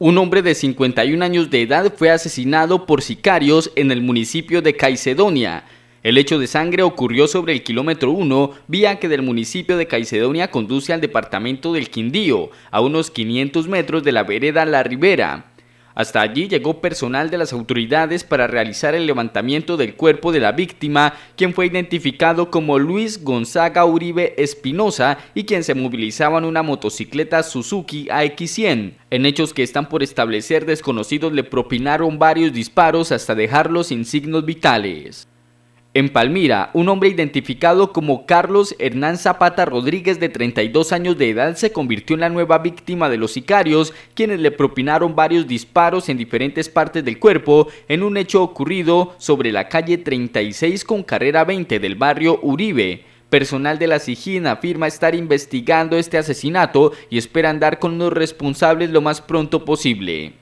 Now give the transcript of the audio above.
Un hombre de 51 años de edad fue asesinado por sicarios en el municipio de Caicedonia. El hecho de sangre ocurrió sobre el kilómetro 1, vía que del municipio de Caicedonia conduce al departamento del Quindío, a unos 500 metros de la vereda La Ribera. Hasta allí llegó personal de las autoridades para realizar el levantamiento del cuerpo de la víctima, quien fue identificado como Luis Gonzaga Uribe Espinosa y quien se movilizaba en una motocicleta Suzuki AX100. En hechos que están por establecer, desconocidos le propinaron varios disparos hasta dejarlo sin signos vitales. En Palmira, un hombre identificado como Carlos Hernán Zapata Rodríguez de 32 años de edad se convirtió en la nueva víctima de los sicarios, quienes le propinaron varios disparos en diferentes partes del cuerpo en un hecho ocurrido sobre la calle 36 con carrera 20 del barrio Uribe. Personal de la SIGIN afirma estar investigando este asesinato y espera andar con los responsables lo más pronto posible.